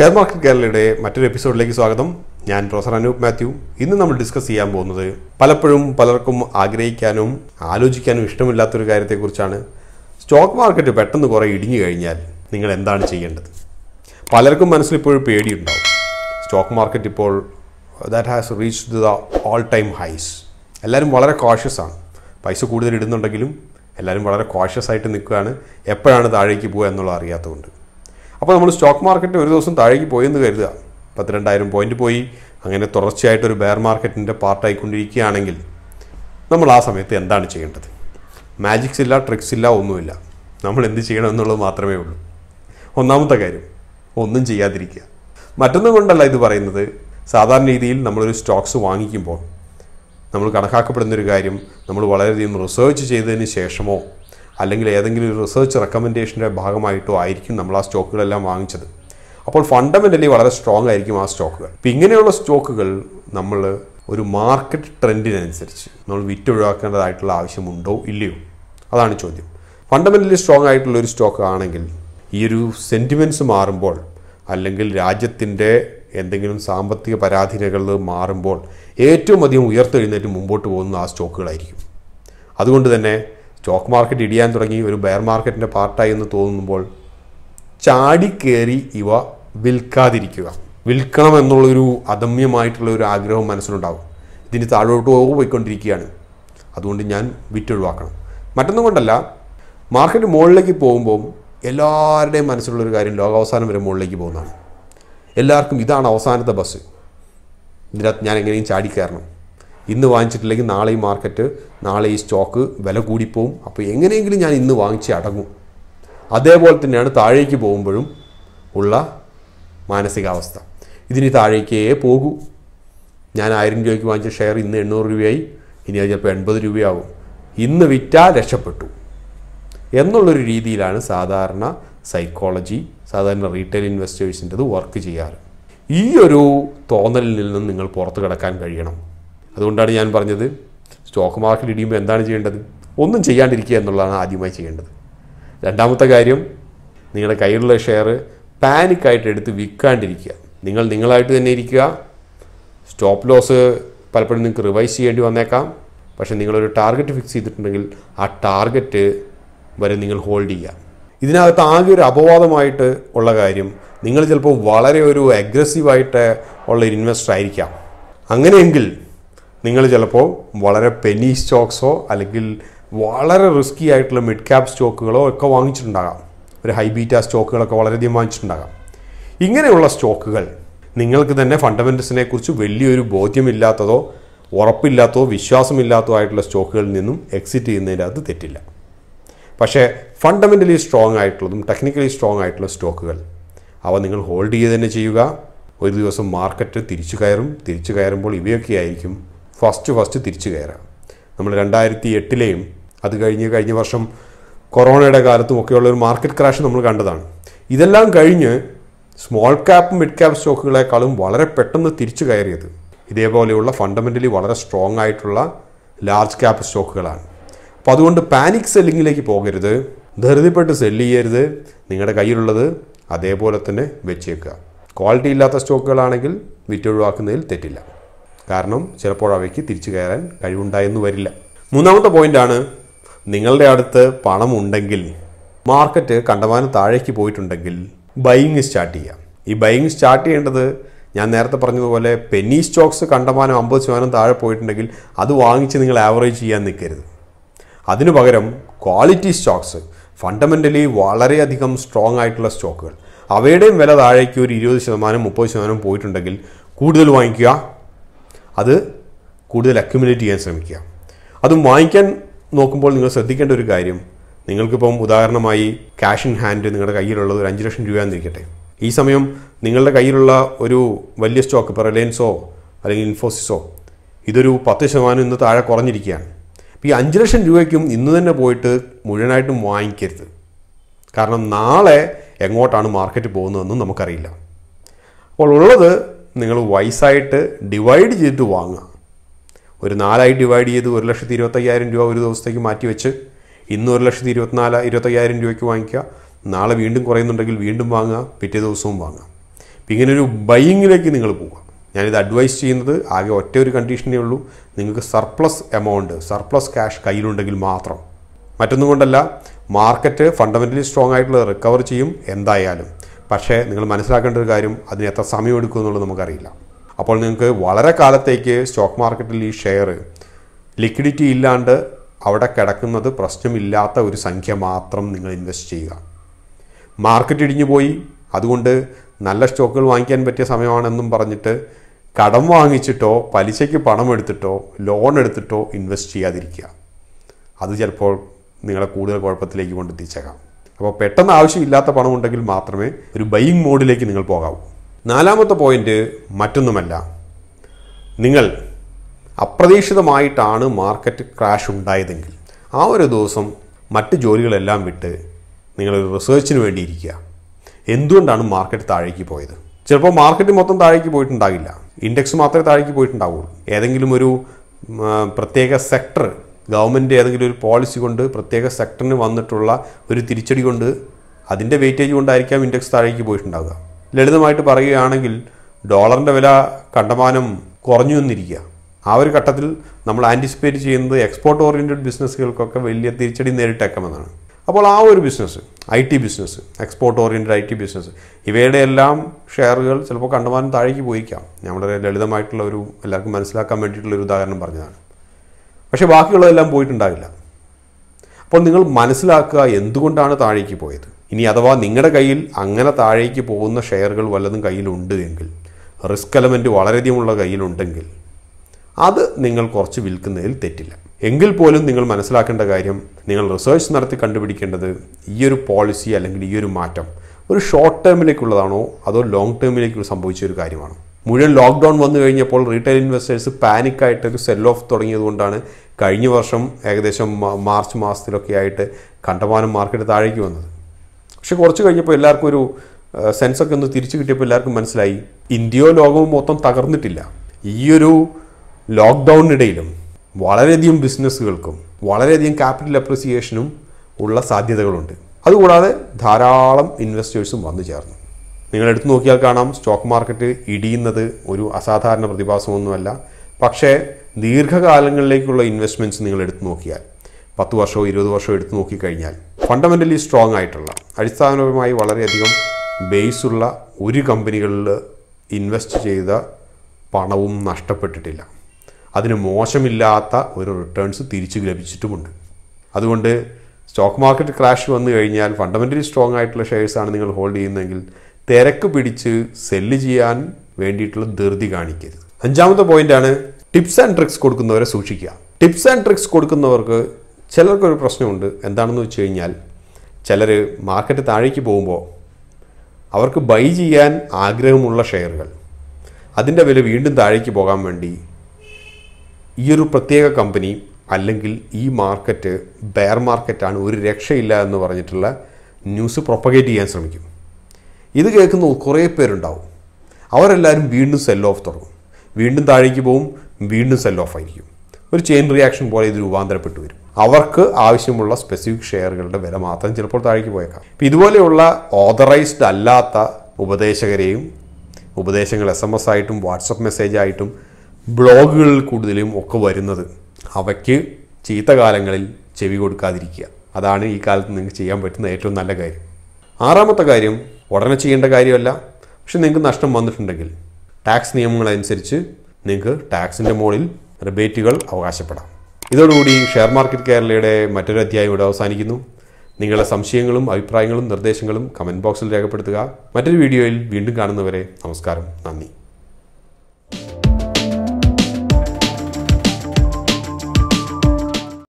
share market കേരളയുടെ മറ്റൊരു എപ്പിസോഡിലേക്ക് സ്വാഗതം ഞാൻ പ്രൊഫസർ അനൂപ് മാത്യു ഇന്ന് നമ്മൾ ഡിസ്കസ് ചെയ്യാൻ പോകുന്നത് പലപ്പോഴും പലർക്കും ആഗ്രഹിക്കാനും ആലോചിക്കാനും ഇഷ്ടമില്ലാത്തൊരു കാര്യത്തെക്കുറിച്ചാണ് സ്റ്റോക്ക് മാർക്കറ്റ് പെട്ടെന്ന് കുറേ ഇടിഞ്ഞു കഴിഞ്ഞാൽ നിങ്ങൾ എന്താണ് ചെയ്യേണ്ടത് പലർക്കും മനസ്സിൽ ഇപ്പോഴും പേടിയുണ്ടാവും സ്റ്റോക്ക് മാർക്കറ്റ് ഇപ്പോൾ that has reach the all time highs എല്ലാവരും വളരെ കോഷ്യസ് ആണ് പൈസ കൂടുതൽ ഇടുന്നുണ്ടെങ്കിലും എല്ലാവരും വളരെ കോഷ്യസ് ആയിട്ട് നിൽക്കുകയാണ് എപ്പോഴാണ് താഴേക്ക് പോകുക എന്നുള്ളത് അറിയാത്തതുകൊണ്ട് അപ്പോൾ നമ്മൾ സ്റ്റോക്ക് മാർക്കറ്റ് ഒരു ദിവസം താഴേക്ക് എന്ന് കരുതുക പത്തിരണ്ടായിരം പോയിന്റ് പോയി അങ്ങനെ തുടർച്ചയായിട്ടൊരു ബെയർ മാർക്കറ്റിൻ്റെ പാർട്ടായിക്കൊണ്ടിരിക്കുകയാണെങ്കിൽ നമ്മൾ ആ സമയത്ത് എന്താണ് ചെയ്യേണ്ടത് മാജിക്സ് ഇല്ല ട്രിക്സ് ഇല്ല ഒന്നുമില്ല നമ്മൾ എന്ത് ചെയ്യണമെന്നുള്ളത് മാത്രമേ ഉള്ളൂ ഒന്നാമത്തെ കാര്യം ഒന്നും ചെയ്യാതിരിക്കുക മറ്റൊന്നും കൊണ്ടല്ല ഇത് പറയുന്നത് സാധാരണ രീതിയിൽ നമ്മളൊരു സ്റ്റോക്സ് വാങ്ങിക്കുമ്പോൾ നമ്മൾ കണക്കാക്കപ്പെടുന്നൊരു കാര്യം നമ്മൾ വളരെയധികം റിസർച്ച് ചെയ്തതിന് ശേഷമോ അല്ലെങ്കിൽ ഏതെങ്കിലും ഒരു റിസർച്ച് റെക്കമെൻഡേഷൻ്റെ ഭാഗമായിട്ടോ ആയിരിക്കും നമ്മൾ ആ സ്റ്റോക്കുകളെല്ലാം വാങ്ങിച്ചത് അപ്പോൾ ഫണ്ടമെൻ്റലി വളരെ സ്ട്രോങ് ആയിരിക്കും ആ സ്റ്റോക്കുകൾ ഇപ്പം ഇങ്ങനെയുള്ള സ്റ്റോക്കുകൾ നമ്മൾ ഒരു മാർക്കറ്റ് ട്രെൻഡിനനുസരിച്ച് നമ്മൾ വിറ്റൊഴിവാക്കേണ്ടതായിട്ടുള്ള ആവശ്യമുണ്ടോ ഇല്ലയോ അതാണ് ചോദ്യം ഫണ്ടമെൻ്റലി സ്ട്രോങ് ആയിട്ടുള്ള ഒരു സ്റ്റോക്ക് ആണെങ്കിൽ ഈ ഒരു സെൻറ്റിമെൻറ്റ്സ് മാറുമ്പോൾ അല്ലെങ്കിൽ രാജ്യത്തിൻ്റെ എന്തെങ്കിലും സാമ്പത്തിക പരാധീനകൾ മാറുമ്പോൾ ഏറ്റവും അധികം ഉയർത്തെഴുന്നേറ്റ് മുമ്പോട്ട് പോകുന്ന ആ സ്റ്റോക്കുകളായിരിക്കും അതുകൊണ്ട് തന്നെ സ്റ്റോക്ക് മാർക്കറ്റ് ഇടിയാൻ തുടങ്ങി ഒരു ബെയർ മാർക്കറ്റിൻ്റെ പാർട്ടായി എന്ന് തോന്നുമ്പോൾ ചാടിക്കേറി ഇവ വിൽക്കാതിരിക്കുക വിൽക്കണം എന്നുള്ളൊരു അദമ്യമായിട്ടുള്ള ഒരു ആഗ്രഹം മനസ്സിലുണ്ടാകും ഇതിന് താഴോട്ട് പോയിക്കൊണ്ടിരിക്കുകയാണ് അതുകൊണ്ട് ഞാൻ വിറ്റൊഴിവാക്കണം മറ്റൊന്നും കൊണ്ടല്ല മാർക്കറ്റ് മുകളിലേക്ക് പോകുമ്പോൾ എല്ലാവരുടെയും മനസ്സിലുള്ളൊരു കാര്യം ലോകാവസാനം വരെ മുകളിലേക്ക് പോകുന്നതാണ് എല്ലാവർക്കും ഇതാണ് അവസാനത്തെ ബസ് ഇതിനകത്ത് ഞാൻ എങ്ങനെയും ചാടിക്കയറണം ഇന്ന് വാങ്ങിച്ചിട്ടില്ലെങ്കിൽ നാളെ ഈ മാർക്കറ്റ് നാളെ ഈ സ്റ്റോക്ക് വില കൂടിപ്പോവും അപ്പോൾ എങ്ങനെയെങ്കിലും ഞാൻ ഇന്ന് വാങ്ങിച്ച് അടങ്ങും അതേപോലെ തന്നെയാണ് താഴേക്ക് പോകുമ്പോഴും ഉള്ള മാനസികാവസ്ഥ ഇതിന് താഴേക്കേ പോകൂ ഞാൻ ആയിരം രൂപയ്ക്ക് വാങ്ങിച്ച ഷെയർ ഇന്ന് എണ്ണൂറ് രൂപയായി ഇനി അത് ചിലപ്പോൾ എൺപത് രൂപയാവും ഇന്ന് വിറ്റാൽ രക്ഷപ്പെട്ടു എന്നുള്ളൊരു രീതിയിലാണ് സാധാരണ സൈക്കോളജി സാധാരണ റീറ്റെയിൽ ഇൻവെസ്റ്റേഴ്സിൻ്റെത് വർക്ക് ചെയ്യാറ് ഈ ഒരു തോന്നലിൽ നിന്നും നിങ്ങൾ പുറത്ത് കിടക്കാൻ കഴിയണം അതുകൊണ്ടാണ് ഞാൻ പറഞ്ഞത് സ്റ്റോക്ക് മാർക്കറ്റ് ഇടിയുമ്പോൾ എന്താണ് ചെയ്യേണ്ടത് ഒന്നും ചെയ്യാണ്ടിരിക്കുക എന്നുള്ളതാണ് ആദ്യമായി ചെയ്യേണ്ടത് രണ്ടാമത്തെ കാര്യം നിങ്ങളുടെ കയ്യിലുള്ള ഷെയർ പാനിക്കായിട്ട് എടുത്ത് വിൽക്കാണ്ടിരിക്കുക നിങ്ങൾ നിങ്ങളായിട്ട് തന്നെ ഇരിക്കുക സ്റ്റോപ്പ് ലോസ് പലപ്പോഴും നിങ്ങൾക്ക് റിവൈസ് ചെയ്യേണ്ടി വന്നേക്കാം പക്ഷേ നിങ്ങളൊരു ടാർഗറ്റ് ഫിക്സ് ചെയ്തിട്ടുണ്ടെങ്കിൽ ആ ടാർഗറ്റ് വരെ നിങ്ങൾ ഹോൾഡ് ചെയ്യുക ഇതിനകത്ത് ആകെ ഒരു അപവാദമായിട്ട് ഉള്ള കാര്യം നിങ്ങൾ ചിലപ്പോൾ വളരെ ഒരു അഗ്രസീവായിട്ട് ഉള്ള ഇൻവെസ്റ്റർ ആയിരിക്കാം അങ്ങനെയെങ്കിൽ നിങ്ങൾ ചിലപ്പോൾ വളരെ പെനി സ്റ്റോക്സോ അല്ലെങ്കിൽ വളരെ റിസ്കി ആയിട്ടുള്ള മിഡ് ക്യാപ് സ്റ്റോക്കുകളോ ഒക്കെ വാങ്ങിച്ചിട്ടുണ്ടാകാം ഒരു ഹൈ ബീറ്റ സ്റ്റോക്കുകളൊക്കെ വളരെയധികം വാങ്ങിച്ചിട്ടുണ്ടാകാം ഇങ്ങനെയുള്ള സ്റ്റോക്കുകൾ നിങ്ങൾക്ക് തന്നെ ഫണ്ടമെൻറ്റൽസിനെ കുറിച്ച് വലിയൊരു ബോധ്യമില്ലാത്തതോ ഉറപ്പില്ലാത്തതോ വിശ്വാസമില്ലാത്തതോ ആയിട്ടുള്ള സ്റ്റോക്കുകളിൽ നിന്നും എക്സിറ്റ് ചെയ്യുന്നതിൻ്റെ അത് തെറ്റില്ല പക്ഷേ ഫണ്ടമെൻ്റലി സ്ട്രോങ് ആയിട്ടുള്ളതും ടെക്നിക്കലി സ്ട്രോങ് ആയിട്ടുള്ള സ്റ്റോക്കുകൾ അവ നിങ്ങൾ ഹോൾഡ് ചെയ്ത് തന്നെ ചെയ്യുക ഒരു ദിവസം മാർക്കറ്റ് തിരിച്ചു കയറും തിരിച്ചു കയറുമ്പോൾ ഇവയൊക്കെ ആയിരിക്കും ഫസ്റ്റ് ഫസ്റ്റ് തിരിച്ചു കയറാം നമ്മൾ രണ്ടായിരത്തി എട്ടിലെയും അത് കഴിഞ്ഞ് കഴിഞ്ഞ വർഷം കൊറോണയുടെ കാലത്തും ഒക്കെയുള്ള ഒരു മാർക്കറ്റ് ക്രാഷ് നമ്മൾ കണ്ടതാണ് ഇതെല്ലാം കഴിഞ്ഞ് സ്മോൾ ക്യാപ്പും മിഡ് ക്യാപ് സ്റ്റോക്കുകളെക്കാളും വളരെ പെട്ടെന്ന് തിരിച്ചു കയറിയത് ഇതേപോലെയുള്ള ഫണ്ടമെൻ്റലി വളരെ സ്ട്രോങ് ആയിട്ടുള്ള ലാർജ് ക്യാപ് സ്റ്റോക്കുകളാണ് അപ്പോൾ അതുകൊണ്ട് പാനിക് സെല്ലിങ്ങിലേക്ക് പോകരുത് ധൃതിപ്പെട്ട് സെല്ല് ചെയ്യരുത് നിങ്ങളുടെ കയ്യിലുള്ളത് അതേപോലെ തന്നെ വെച്ചേക്കുക ക്വാളിറ്റി ഇല്ലാത്ത സ്റ്റോക്കുകളാണെങ്കിൽ വിറ്റൊഴിവാക്കുന്നതിൽ തെറ്റില്ല കാരണം ചിലപ്പോൾ അവയ്ക്ക് തിരിച്ചു കയറാൻ കഴിവുണ്ടായെന്ന് വരില്ല മൂന്നാമത്തെ പോയിന്റാണ് നിങ്ങളുടെ അടുത്ത് പണമുണ്ടെങ്കിൽ മാർക്കറ്റ് കണ്ടമാനം താഴേക്ക് പോയിട്ടുണ്ടെങ്കിൽ ബൈയിങ് സ്റ്റാർട്ട് ചെയ്യാം ഈ ബൈയിങ് സ്റ്റാർട്ട് ചെയ്യേണ്ടത് ഞാൻ നേരത്തെ പറഞ്ഞതുപോലെ പെന്നി സ്റ്റോക്സ് കണ്ടമാനം അമ്പത് ശതമാനം താഴെ പോയിട്ടുണ്ടെങ്കിൽ അത് വാങ്ങിച്ച് നിങ്ങൾ ആവറേജ് ചെയ്യാൻ നിൽക്കരുത് അതിനു പകരം ക്വാളിറ്റി സ്റ്റോക്സ് ഫണ്ടമെൻ്റലി വളരെയധികം സ്ട്രോങ് ആയിട്ടുള്ള സ്റ്റോക്കുകൾ അവയുടെയും വില താഴേക്ക് ഒരു ഇരുപത് ശതമാനം മുപ്പത് ശതമാനം പോയിട്ടുണ്ടെങ്കിൽ കൂടുതൽ വാങ്ങിക്കുക അത് കൂടുതൽ അക്യുമുലേറ്റ് ചെയ്യാൻ ശ്രമിക്കുക അതും വാങ്ങിക്കാൻ നോക്കുമ്പോൾ നിങ്ങൾ ശ്രദ്ധിക്കേണ്ട ഒരു കാര്യം നിങ്ങൾക്കിപ്പം ഉദാഹരണമായി ക്യാഷ് ഇൻ ഹാൻഡ് നിങ്ങളുടെ കയ്യിലുള്ളത് ഒരു അഞ്ച് ലക്ഷം രൂപയാന്നിരിക്കട്ടെ ഈ സമയം നിങ്ങളുടെ കയ്യിലുള്ള ഒരു വലിയ സ്റ്റോക്ക് ഇപ്പോൾ റിലയൻസോ അല്ലെങ്കിൽ ഇൻഫോസിസോ ഇതൊരു പത്ത് ശതമാനം ഇന്ന് താഴെ കുറഞ്ഞിരിക്കുകയാണ് അപ്പോൾ ഈ അഞ്ച് ലക്ഷം രൂപയ്ക്കും ഇന്ന് തന്നെ പോയിട്ട് മുഴുവനായിട്ടും വാങ്ങിക്കരുത് കാരണം നാളെ എങ്ങോട്ടാണ് മാർക്കറ്റ് പോകുന്നതെന്നും നമുക്കറിയില്ല അപ്പോൾ ഉള്ളത് നിങ്ങൾ വൈസായിട്ട് ഡിവൈഡ് ചെയ്തിട്ട് വാങ്ങുക ഒരു നാലായി ഡിവൈഡ് ചെയ്ത് ഒരു ലക്ഷത്തി ഇരുപത്തയ്യായിരം രൂപ ഒരു ദിവസത്തേക്ക് മാറ്റി വെച്ച് ഇന്ന് ഒരു ലക്ഷത്തി ഇരുപത്തിനാല് ഇരുപത്തയ്യായിരം രൂപയ്ക്ക് വാങ്ങിക്കുക നാളെ വീണ്ടും കുറയുന്നുണ്ടെങ്കിൽ വീണ്ടും വാങ്ങുക പിറ്റേ ദിവസവും വാങ്ങുക അപ്പം ഒരു ബൈയിങ്ങിലേക്ക് നിങ്ങൾ പോവുക ഞാനിത് അഡ്വൈസ് ചെയ്യുന്നത് ആകെ ഒറ്റ ഒരു കണ്ടീഷനേ ഉള്ളൂ നിങ്ങൾക്ക് സർപ്ലസ് എമൗണ്ട് സർപ്ലസ് ക്യാഷ് കയ്യിലുണ്ടെങ്കിൽ മാത്രം മറ്റൊന്നും കൊണ്ടല്ല മാർക്കറ്റ് ഫണ്ടമെൻ്റലി സ്ട്രോങ് ആയിട്ടുള്ള റിക്കവർ ചെയ്യും എന്തായാലും പക്ഷേ നിങ്ങൾ മനസ്സിലാക്കേണ്ട ഒരു കാര്യം അതിന് എത്ര സമയം എടുക്കും എന്നുള്ളത് നമുക്കറിയില്ല അപ്പോൾ നിങ്ങൾക്ക് വളരെ കാലത്തേക്ക് സ്റ്റോക്ക് മാർക്കറ്റിൽ ഈ ഷെയർ ലിക്വിഡിറ്റി ഇല്ലാണ്ട് അവിടെ കിടക്കുന്നത് പ്രശ്നമില്ലാത്ത ഒരു സംഖ്യ മാത്രം നിങ്ങൾ ഇൻവെസ്റ്റ് ചെയ്യുക മാർക്കറ്റ് ഇടിഞ്ഞു പോയി അതുകൊണ്ട് നല്ല സ്റ്റോക്കുകൾ വാങ്ങിക്കാൻ പറ്റിയ സമയമാണെന്നും പറഞ്ഞിട്ട് കടം വാങ്ങിച്ചിട്ടോ പലിശയ്ക്ക് പണം എടുത്തിട്ടോ ലോൺ എടുത്തിട്ടോ ഇൻവെസ്റ്റ് ചെയ്യാതിരിക്കുക അത് ചിലപ്പോൾ നിങ്ങളെ കൂടുതൽ കുഴപ്പത്തിലേക്ക് കൊണ്ടെത്തിച്ചേക്കാം അപ്പോൾ പെട്ടെന്ന് ആവശ്യമില്ലാത്ത പണം ഉണ്ടെങ്കിൽ മാത്രമേ ഒരു ബൈയിങ് മോഡിലേക്ക് നിങ്ങൾ പോകാവൂ നാലാമത്തെ പോയിന്റ് മറ്റൊന്നുമല്ല നിങ്ങൾ അപ്രതീക്ഷിതമായിട്ടാണ് മാർക്കറ്റ് ക്രാഷ് ഉണ്ടായതെങ്കിൽ ആ ഒരു ദിവസം മറ്റ് ജോലികളെല്ലാം വിട്ട് നിങ്ങളൊരു റിസർച്ചിന് വേണ്ടി ഇരിക്കുക എന്തുകൊണ്ടാണ് മാർക്കറ്റ് താഴേക്ക് പോയത് ചിലപ്പോൾ മാർക്കറ്റ് മൊത്തം താഴേക്ക് പോയിട്ടുണ്ടാകില്ല ഇൻഡെക്സ് മാത്രമേ താഴേക്ക് പോയിട്ടുണ്ടാവുള്ളൂ ഏതെങ്കിലും ഒരു പ്രത്യേക സെക്ടർ ഗവൺമെൻറ് ഏതെങ്കിലും ഒരു പോളിസി കൊണ്ട് പ്രത്യേക സെക്ടറിന് വന്നിട്ടുള്ള ഒരു തിരിച്ചടി കൊണ്ട് അതിൻ്റെ വെയിറ്റേജ് കൊണ്ടായിരിക്കാം ഇൻഡെക്സ് താഴേക്ക് പോയിട്ടുണ്ടാവുക ലളിതമായിട്ട് പറയുകയാണെങ്കിൽ ഡോളറിൻ്റെ വില കണ്ടമാനം കുറഞ്ഞു വന്നിരിക്കുക ആ ഒരു ഘട്ടത്തിൽ നമ്മൾ ആൻറ്റിസിപ്പേറ്റ് ചെയ്യുന്നത് എക്സ്പോർട്ട് ഓറിയൻറ്റഡ് ബിസിനസ്സുകൾക്കൊക്കെ വലിയ തിരിച്ചടി നേരിട്ടേക്കാമെന്നാണ് അപ്പോൾ ആ ഒരു business I T business export oriented I T business ഇവയുടെ എല്ലാം ഷെയറുകൾ ചിലപ്പോൾ കണ്ടുമാനം താഴേക്ക് പോയിക്കാം വളരെ ലളിതമായിട്ടുള്ള ഒരു എല്ലാവർക്കും മനസ്സിലാക്കാൻ വേണ്ടിയിട്ടുള്ള ഒരു ഉദാഹരണം പറഞ്ഞതാണ് പക്ഷെ ബാക്കിയുള്ളതെല്ലാം പോയിട്ടുണ്ടാവില്ല അപ്പോൾ നിങ്ങൾ മനസ്സിലാക്കുക എന്തുകൊണ്ടാണ് താഴേക്ക് പോയത് ഇനി അഥവാ നിങ്ങളുടെ കയ്യിൽ അങ്ങനെ താഴേക്ക് പോകുന്ന ഷെയറുകൾ വല്ലതും കയ്യിലുണ്ട് എങ്കിൽ റിസ്ക് എലമെൻറ്റ് വളരെയധികമുള്ള കയ്യിലുണ്ടെങ്കിൽ അത് നിങ്ങൾ കുറച്ച് വിൽക്കുന്നതിൽ തെറ്റില്ല എങ്കിൽ പോലും നിങ്ങൾ മനസ്സിലാക്കേണ്ട കാര്യം നിങ്ങൾ റിസേർച്ച് നടത്തി കണ്ടുപിടിക്കേണ്ടത് ഈ ഒരു പോളിസി അല്ലെങ്കിൽ ഈ ഒരു മാറ്റം ഒരു ഷോർട്ട് ടേമിലേക്കുള്ളതാണോ അതോ ലോങ് ടേമിലേക്ക് സംഭവിച്ച ഒരു കാര്യമാണോ മുഴുവൻ ലോക്ക്ഡൗൺ വന്നു കഴിഞ്ഞപ്പോൾ റീറ്റെയിൽ ഇൻവെസ്റ്റേഴ്സ് പാനിക്കായിട്ട് ഒരു സെൽ ഓഫ് തുടങ്ങിയതുകൊണ്ടാണ് കഴിഞ്ഞ വർഷം ഏകദേശം മാർച്ച് മാസത്തിലൊക്കെ ആയിട്ട് കണ്ടമാനം മാർക്കറ്റ് താഴേക്ക് വന്നത് പക്ഷെ കുറച്ച് കഴിഞ്ഞപ്പോൾ എല്ലാവർക്കും ഒരു സെൻസൊക്കെ ഒന്ന് തിരിച്ചു കിട്ടിയപ്പോൾ എല്ലാവർക്കും മനസ്സിലായി ഇന്ത്യയോ ലോകവും മൊത്തം തകർന്നിട്ടില്ല ഈയൊരു ലോക്ക്ഡൗണിനിടയിലും വളരെയധികം ബിസിനസ്സുകൾക്കും വളരെയധികം ക്യാപിറ്റൽ അപ്രിസിയേഷനും ഉള്ള സാധ്യതകളുണ്ട് അതുകൂടാതെ ധാരാളം ഇൻവെസ്റ്റേഴ്സും വന്നു ചേർന്നു നിങ്ങൾ എടുത്തു നോക്കിയാൽ കാണാം സ്റ്റോക്ക് മാർക്കറ്റ് ഇടിയുന്നത് ഒരു അസാധാരണ പ്രതിഭാസമൊന്നുമല്ല പക്ഷേ ദീർഘകാലങ്ങളിലേക്കുള്ള ഇൻവെസ്റ്റ്മെൻറ്റ്സ് നിങ്ങൾ എടുത്തു നോക്കിയാൽ പത്ത് വർഷമോ ഇരുപത് വർഷമോ എടുത്തു നോക്കിക്കഴിഞ്ഞാൽ ഫണ്ടമെൻ്റലി സ്ട്രോങ് ആയിട്ടുള്ള അടിസ്ഥാനപരമായി വളരെയധികം ബേസുള്ള ഒരു കമ്പനികളിൽ ഇൻവെസ്റ്റ് ചെയ്ത പണവും നഷ്ടപ്പെട്ടിട്ടില്ല അതിന് മോശമില്ലാത്ത ഒരു റിട്ടേൺസ് തിരിച്ചു ലഭിച്ചിട്ടുമുണ്ട് അതുകൊണ്ട് സ്റ്റോക്ക് മാർക്കറ്റ് ക്രാഷ് വന്നു കഴിഞ്ഞാൽ ഫണ്ടമെൻ്റലി സ്ട്രോങ് ആയിട്ടുള്ള ഷെയർസാണ് നിങ്ങൾ ഹോൾഡ് ചെയ്യുന്നതെങ്കിൽ തിരക്ക് പിടിച്ച് സെല്ല് ചെയ്യാൻ വേണ്ടിയിട്ടുള്ള ധൃതി കാണിക്കരുത് അഞ്ചാമത്തെ പോയിന്റാണ് ടിപ്സ് ആൻഡ് ട്രിക്സ് കൊടുക്കുന്നവരെ സൂക്ഷിക്കുക ടിപ്സ് ആൻഡ് ട്രിക്സ് കൊടുക്കുന്നവർക്ക് ചിലർക്കൊരു പ്രശ്നമുണ്ട് എന്താണെന്ന് വെച്ച് കഴിഞ്ഞാൽ ചിലർ മാർക്കറ്റ് താഴേക്ക് പോകുമ്പോൾ അവർക്ക് ബൈ ചെയ്യാൻ ആഗ്രഹമുള്ള ഷെയറുകൾ അതിൻ്റെ വില വീണ്ടും താഴേക്ക് പോകാൻ വേണ്ടി ഈ ഒരു പ്രത്യേക കമ്പനി അല്ലെങ്കിൽ ഈ മാർക്കറ്റ് ബെയർ മാർക്കറ്റാണ് ഒരു രക്ഷയില്ല എന്ന് പറഞ്ഞിട്ടുള്ള ന്യൂസ് പ്രൊപ്പഗേറ്റ് ചെയ്യാൻ ശ്രമിക്കും ഇത് കേൾക്കുന്ന കുറേ പേരുണ്ടാവും അവരെല്ലാവരും വീണ്ടും സെൽ ഓഫ് തുടങ്ങും വീണ്ടും താഴേക്ക് പോകും വീണ്ടും സെൽ ഓഫ് ആയിരിക്കും ഒരു ചെയിൻ റിയാക്ഷൻ പോലെ ഇത് രൂപാന്തരപ്പെട്ടു വരും അവർക്ക് ആവശ്യമുള്ള സ്പെസിഫിക് ഷെയറുകളുടെ വില മാത്രം ചിലപ്പോൾ താഴേക്ക് പോയേക്കാം അപ്പം ഇതുപോലെയുള്ള ഓതറൈസ്ഡ് അല്ലാത്ത ഉപദേശകരെയും ഉപദേശങ്ങൾ എസ് എം എസ് ആയിട്ടും വാട്സപ്പ് ആയിട്ടും ബ്ലോഗുകളിൽ കൂടുതലും ഒക്കെ വരുന്നത് അവയ്ക്ക് ചീത്തകാലങ്ങളിൽ ചെവി കൊടുക്കാതിരിക്കുക അതാണ് ഈ കാലത്ത് നിങ്ങൾക്ക് ചെയ്യാൻ പറ്റുന്ന ഏറ്റവും നല്ല കാര്യം ആറാമത്തെ കാര്യം ഉടനെ ചെയ്യേണ്ട കാര്യമല്ല പക്ഷെ നിങ്ങൾക്ക് നഷ്ടം വന്നിട്ടുണ്ടെങ്കിൽ ടാക്സ് നിയമങ്ങൾ അനുസരിച്ച് നിങ്ങൾക്ക് ടാക്സിൻ്റെ മുകളിൽ റിബേറ്റുകൾ അവകാശപ്പെടാം ഇതോടുകൂടി ഷെയർ മാർക്കറ്റ് കേരളയുടെ മറ്റൊരു അധ്യായം ഇവിടെ അവസാനിക്കുന്നു നിങ്ങളുടെ സംശയങ്ങളും അഭിപ്രായങ്ങളും നിർദ്ദേശങ്ങളും കമൻറ്റ് ബോക്സിൽ രേഖപ്പെടുത്തുക മറ്റൊരു വീഡിയോയിൽ വീണ്ടും കാണുന്നവരെ നമസ്കാരം നന്ദി